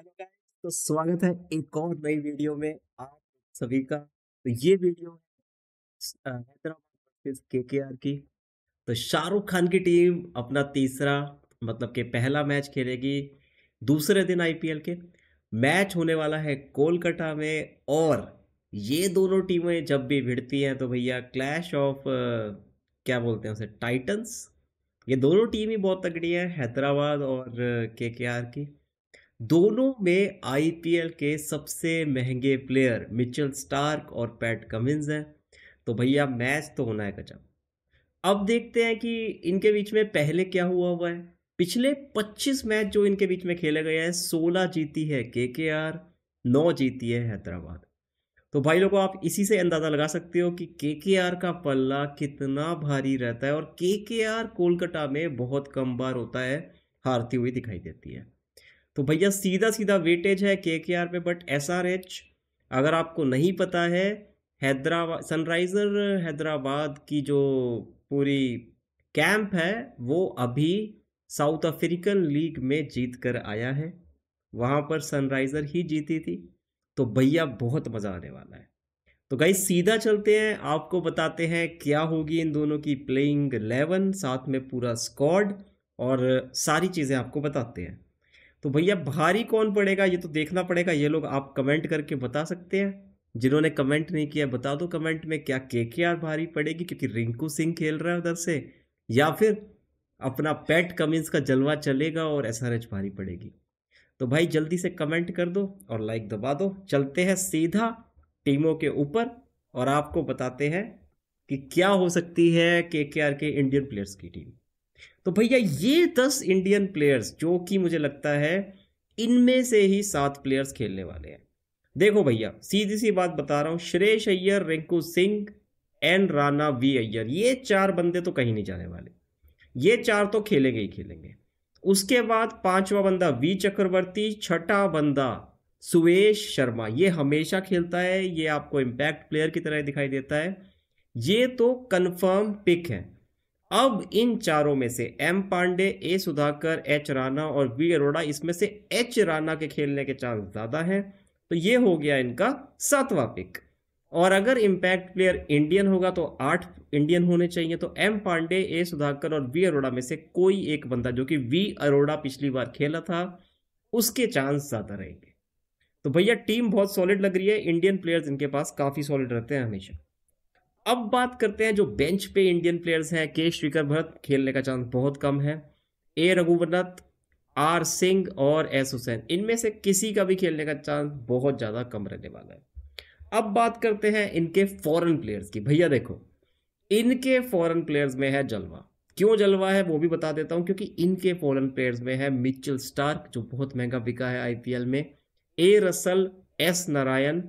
hello guys तो स्वागत है एक और नई वीडियो में आप सभी का तो ये वीडियो हैदराबाद केकेआर की तो शाहरुख खान की टीम अपना तीसरा मतलब के पहला मैच खेलेगी दूसरे दिन आईपीएल के मैच होने वाला है कोलकाता में और ये दोनों टीमें जब भी भिड़ती हैं तो भैया क्लैश ऑफ क्या बोलते हैं उसे टाइटन्स ये दोनों टीम ही बहुत तगड़ी है हैदराबाद और केकेआर की दोनों में आईपीएल के सबसे महंगे प्लेयर मिचेल स्टार्क और पैट कमिंस हैं तो भैया मैच तो होना है गजब अब देखते हैं कि इनके बीच में पहले क्या हुआ हुआ है पिछले 25 मैच जो इनके बीच में खेले गए हैं 16 जीती है के के आर नौ जीती है हैदराबाद तो भाई लोगों आप इसी से अंदाज़ा लगा सकते हो कि के के आर का पल्ला कितना भारी रहता है और के के आर कोलकाता में बहुत कम बार होता है हारती हुई दिखाई देती है तो भैया सीधा सीधा वेटेज है के के आर पे बट एस आर एच अगर आपको नहीं पता है हैदराबाद सनराइज़र हैदराबाद की जो पूरी कैंप है वो अभी साउथ अफ्रीकन लीग में जीत कर आया है वहाँ पर सनराइज़र ही जीती थी तो भैया बहुत मज़ा आने वाला है तो गाई सीधा चलते हैं आपको बताते हैं क्या होगी इन दोनों की प्लेइंग एलेवन साथ में पूरा स्क्वाड और सारी चीज़ें आपको बताते हैं तो भैया भारी कौन पड़ेगा ये तो देखना पड़ेगा ये लोग आप कमेंट करके बता सकते हैं जिन्होंने कमेंट नहीं किया बता दो कमेंट में क्या के के आर भारी पड़ेगी क्योंकि रिंकू सिंह खेल रहा है उधर से या फिर अपना पैट कमिंस का जलवा चलेगा और एस आर एच भारी पड़ेगी तो भाई जल्दी से कमेंट कर दो और लाइक दबा दो चलते हैं सीधा टीमों के ऊपर और आपको बताते हैं कि क्या हो सकती है के के आर के इंडियन प्लेयर्स की टीम तो भैया ये दस इंडियन प्लेयर्स जो कि मुझे लगता है इनमें से ही सात प्लेयर्स खेलने वाले हैं देखो भैया सीधी सी बात बता रहा हूँ श्रेष अय्यर रिंकू सिंह एन राणा वी अय्यर ये चार बंदे तो कहीं नहीं जाने वाले ये चार तो खेलेंगे ही खेलेंगे उसके बाद पांचवा बंदा वी चक्रवर्ती छठा बंदा सुवेश शर्मा ये हमेशा खेलता है ये आपको इम्पैक्ट प्लेयर की तरह दिखाई देता है ये तो कंफर्म पिक है अब इन चारों में से M Pandey A Sudhakar H Rana और बी अरोड़ा इसमें से एच राणा के खेलने के चांस ज़्यादा हैं तो ये हो गया इनका सातवां पिक और अगर इम्पैक्ट प्लेयर इंडियन होगा तो आठ इंडियन होने चाहिए तो एम पांडे ए सुधाकर और वी अरोड़ा में से कोई एक बंदा जो कि वी अरोड़ा पिछली बार खेला था उसके चांस ज़्यादा रहेंगे तो भैया टीम बहुत सॉलिड लग रही है इंडियन प्लेयर्स इनके पास काफ़ी सॉलिड रहते हैं हमेशा अब बात करते हैं जो बेंच पे इंडियन प्लेयर्स हैं के श्रीकर भरत खेलने का चांस बहुत कम है ए रघुवरनाथ आर सिंह और एस हुसैन इनमें से किसी का भी खेलने का चांस बहुत ज़्यादा कम रहने वाला है अब बात करते हैं इनके फॉरेन प्लेयर्स की भैया देखो इनके फॉरेन प्लेयर्स में है जलवा क्यों जलवा है वो भी बता देता हूँ क्योंकि इनके फॉरेन प्लेयर्स में है मिचल स्टार्क जो बहुत महंगा बिका है आईपीएल में ए रसल एस नारायण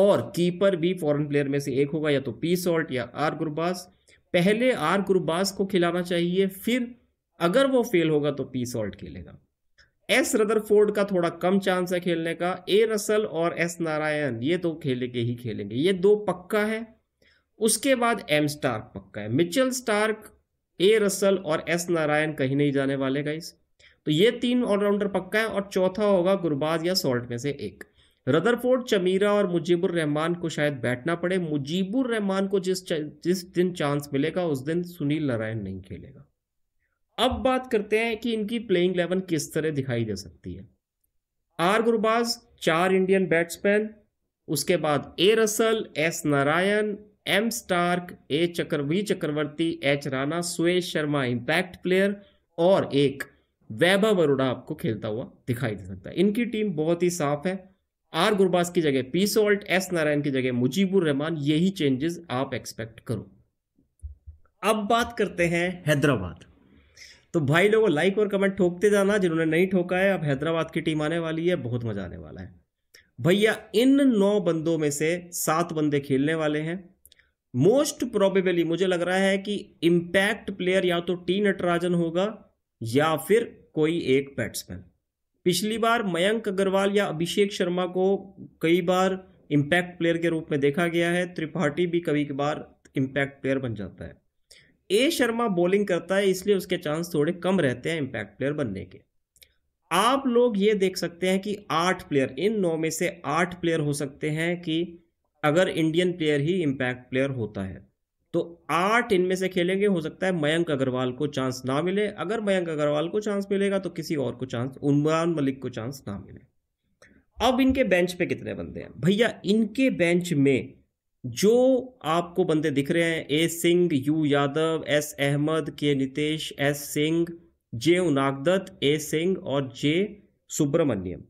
और कीपर भी फॉरेन प्लेयर में से एक होगा या तो पी सॉल्ट या आर गुरबाज पहले आर गुरबाज को खिलाना चाहिए फिर अगर वो फेल होगा तो पी सॉल्ट खेलेगा एस रदरफोर्ड का थोड़ा कम चांस है खेलने का ए रसल और एस नारायण ये दो खेले के ही खेलेंगे ये दो पक्का है उसके बाद एम स्टार्क पक्का है मिचेल स्टार्क ए रसल और एस नारायण कहीं नहीं जाने वाले गाइस तो ये तीन ऑलराउंडर पक्का है और चौथा होगा गुरबाज या सॉल्ट में से एक रदरफोर्ड चमीरा और मुजीबुर रहमान को शायद बैठना पड़े मुजीबुर रहमान को जिस जिस दिन चांस मिलेगा उस दिन सुनील नारायण नहीं खेलेगा अब बात करते हैं कि इनकी प्लेइंग इलेवन किस तरह दिखाई दे सकती है आर गुरबाज चार इंडियन बैट्समैन उसके बाद A Russell S Narayan M Starc A Chakra V Chakravarthy H Rana Suresh Sharma impact player और एक वैभव अरोड़ा आपको खेलता हुआ दिखाई दे सकता है इनकी टीम बहुत ही साफ है आर गुरबास की जगह पी सोल्ट एस नारायण की जगह मुजीबुर रहमान यही चेंजेस आप एक्सपेक्ट करो अब बात करते हैं हैदराबाद तो भाई लोगों लाइक और कमेंट ठोकते जाना जिन्होंने नहीं ठोका है अब हैदराबाद की टीम आने वाली है बहुत मजा आने वाला है भैया इन नौ बंदों में से सात बंदे खेलने वाले हैं मोस्ट प्रोबेबली मुझे लग रहा है कि इंपैक्ट प्लेयर या तो टी नटराजन होगा या फिर कोई एक बैट्समैन पिछली बार मयंक अग्रवाल या अभिषेक शर्मा को कई बार इम्पैक्ट प्लेयर के रूप में देखा गया है त्रिपाठी भी कभी कभार इम्पैक्ट प्लेयर बन जाता है ए शर्मा बॉलिंग करता है इसलिए उसके चांस थोड़े कम रहते हैं इम्पैक्ट प्लेयर बनने के आप लोग ये देख सकते हैं कि आठ प्लेयर इन नौ में से आठ प्लेयर हो सकते हैं कि अगर इंडियन प्लेयर ही इम्पैक्ट प्लेयर होता है तो आठ इनमें से खेलेंगे हो सकता है मयंक अग्रवाल को चांस ना मिले अगर मयंक अग्रवाल को चांस मिलेगा तो किसी और को चांस उमरान मलिक को चांस ना मिले अब इनके बेंच पे कितने बंदे हैं भैया इनके बेंच में जो आपको बंदे दिख रहे हैं A Singh U Yadav S Ahmed K Nitesh S Singh J Unadkat A Singh और जे सुब्रमण्यम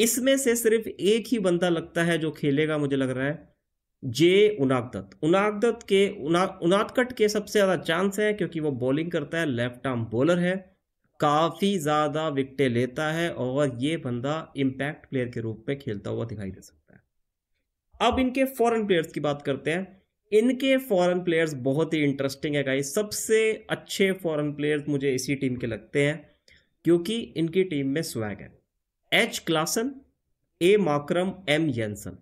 इसमें से सिर्फ एक ही बंदा लगता है जो खेलेगा मुझे लग रहा है जे उनागदत्त उनागदत्त के उना उनादकट के सबसे ज़्यादा चांस है क्योंकि वो बॉलिंग करता है लेफ्ट आर्म बॉलर है काफ़ी ज़्यादा विकटें लेता है और ये बंदा इम्पैक्ट प्लेयर के रूप में खेलता हुआ दिखाई दे सकता है अब इनके फॉरेन प्लेयर्स की बात करते हैं इनके फॉरेन प्लेयर्स बहुत ही इंटरेस्टिंग है गाइस सबसे अच्छे फॉरेन प्लेयर्स मुझे इसी टीम के लगते हैं क्योंकि इनकी टीम में स्वैग है H Klaasen A Markram M Jansen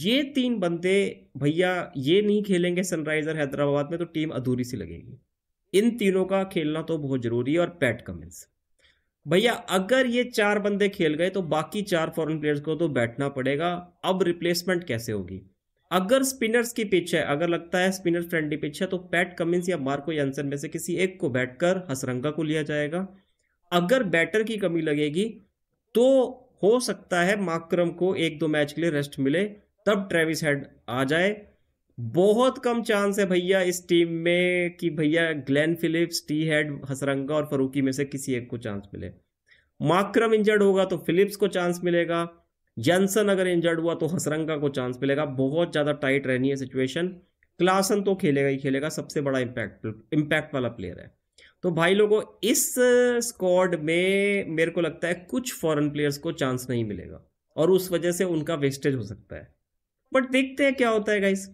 ये तीन बंदे भैया ये नहीं खेलेंगे सनराइजर हैदराबाद में तो टीम अधूरी सी लगेगी इन तीनों का खेलना तो बहुत जरूरी है और पैट कमिंस भैया अगर ये चार बंदे खेल गए तो बाकी चार फॉरेन प्लेयर्स को तो बैठना पड़ेगा अब रिप्लेसमेंट कैसे होगी अगर स्पिनर्स की पिच है अगर लगता है स्पिनर फ्रेंडली पिच है तो पैट कमिंस या मार्को यंसन में से किसी एक को बैठकर हसरंगा को लिया जाएगा अगर बैटर की कमी लगेगी तो हो सकता है माक्रम को एक दो मैच के लिए रेस्ट मिले तब ट्रेविस हेड आ जाए बहुत कम चांस है भैया इस टीम में कि भैया Glenn Phillips T Head Hasaranga और फरूकी में से किसी एक को चांस मिले माक्रम इंजर्ड होगा तो फिलिप्स को चांस मिलेगा जेंसन अगर इंजर्ड हुआ तो हसरंगा को चांस मिलेगा बहुत ज़्यादा टाइट रहनी है सिचुएशन क्लासन तो खेलेगा ही खेलेगा सबसे बड़ा इम्पैक्ट इम्पैक्ट वाला प्लेयर है तो भाई लोगों इस स्क्वाड में मेरे को लगता है कुछ फॉरेन प्लेयर्स को चांस नहीं मिलेगा और उस वजह से उनका वेस्टेज हो सकता है बट देखते हैं क्या होता है गाइस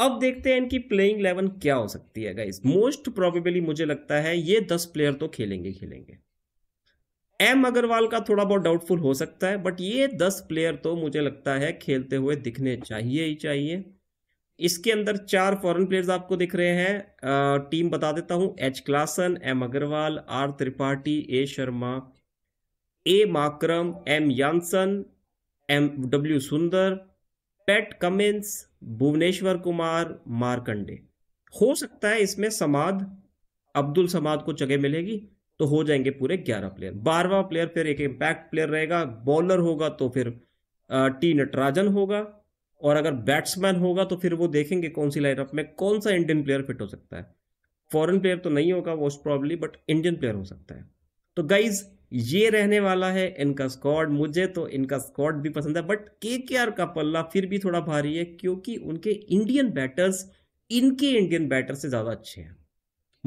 अब देखते हैं इनकी प्लेइंग इलेवन क्या हो सकती है गाइस मोस्ट प्रोबेबली मुझे लगता है ये दस प्लेयर तो खेलेंगे खेलेंगे एम अग्रवाल का थोड़ा बहुत डाउटफुल हो सकता है बट ये दस प्लेयर तो मुझे लगता है खेलते हुए दिखने चाहिए ही चाहिए इसके अंदर चार फॉरेन प्लेयर्स आपको दिख रहे हैं टीम बता देता हूं H Klaasen M Agarwal R Tripathi A Sharma A Markram M Jansen M W Sundar Pat Cummins Bhuvneshwar Kumar Markande हो सकता है इसमें समाद अब्दुल समाद को जगह मिलेगी तो हो जाएंगे पूरे ग्यारह प्लेयर बारवा प्लेयर फिर एक इंपैक्ट प्लेयर रहेगा बॉलर होगा तो फिर टी नटराजन होगा और अगर बैट्समैन होगा तो फिर वो देखेंगे कौन सी लाइनअप में कौन सा इंडियन प्लेयर फिट हो सकता है फॉरेन प्लेयर तो नहीं होगा most probably but Indian player हो सकता है तो गाइज ये रहने वाला है इनका स्क्वाड मुझे तो इनका स्क्वाड भी पसंद है बट के के आर का पल्ला फिर भी थोड़ा भारी है क्योंकि उनके इंडियन बैटर्स इनके इंडियन बैटर से ज़्यादा अच्छे हैं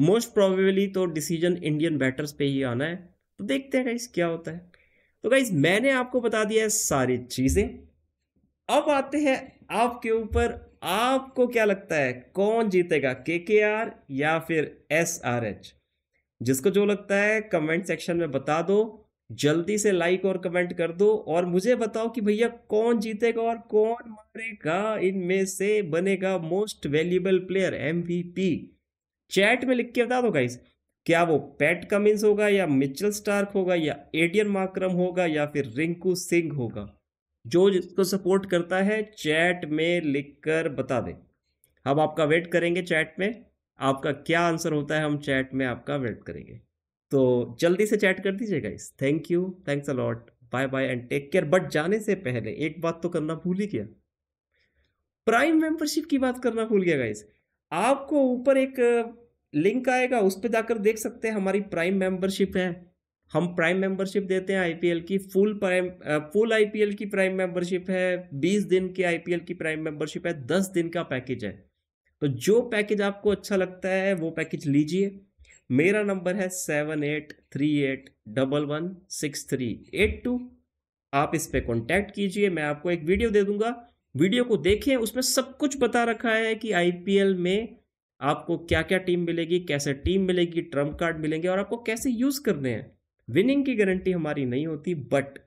मोस्ट प्रोबेबली तो डिसीजन इंडियन बैटर्स पे ही आना है तो देखते हैं गाइस क्या होता है तो गाइस मैंने आपको बता दिया है सारी चीज़ें अब आते हैं आपके ऊपर आपको क्या लगता है कौन जीतेगा के के आर या फिर एस आर एच जिसको जो लगता है कमेंट सेक्शन में बता दो जल्दी से लाइक और कमेंट कर दो और मुझे बताओ कि भैया कौन जीतेगा और कौन मारेगा इनमें से बनेगा most valuable player M chat में लिख के बता दो गाइस क्या वो पैट कमिंस होगा या मिचल स्टार्क होगा या एडियन माक्रम होगा या फिर रिंकू सिंह होगा जो जिसको सपोर्ट करता है चैट में लिख कर बता दे हम आपका वेट करेंगे चैट में आपका क्या आंसर होता है हम चैट में आपका वेट करेंगे तो जल्दी से चैट कर दीजिए guys thank you thanks a lot bye bye and take care but जाने से पहले एक बात तो करना भूल ही गया प्राइम मेंबरशिप की बात करना भूल गया गाइस आपको ऊपर एक लिंक आएगा उस पर जाकर देख सकते हैं हमारी प्राइम मेंबरशिप है हम प्राइम मेंबरशिप देते हैं आईपीएल की फुल प्राइम फुल आईपीएल की प्राइम मेंबरशिप है बीस दिन की आईपीएल की प्राइम मेंबरशिप है दस दिन का पैकेज है तो जो पैकेज आपको अच्छा लगता है वो पैकेज लीजिए मेरा नंबर है seven eight three eight double one six three eight two आप इस पर कॉन्टैक्ट कीजिए मैं आपको एक वीडियो दे दूंगा वीडियो को देखें उसमें सब कुछ बता रखा है कि आईपीएल में आपको क्या क्या टीम मिलेगी कैसे टीम मिलेगी ट्रम्प कार्ड मिलेंगे और आपको कैसे यूज़ करने हैं विनिंग की गारंटी हमारी नहीं होती बट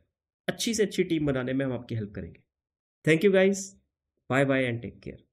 अच्छी से अच्छी टीम बनाने में हम आपकी हेल्प करेंगे thank you guys bye bye and take care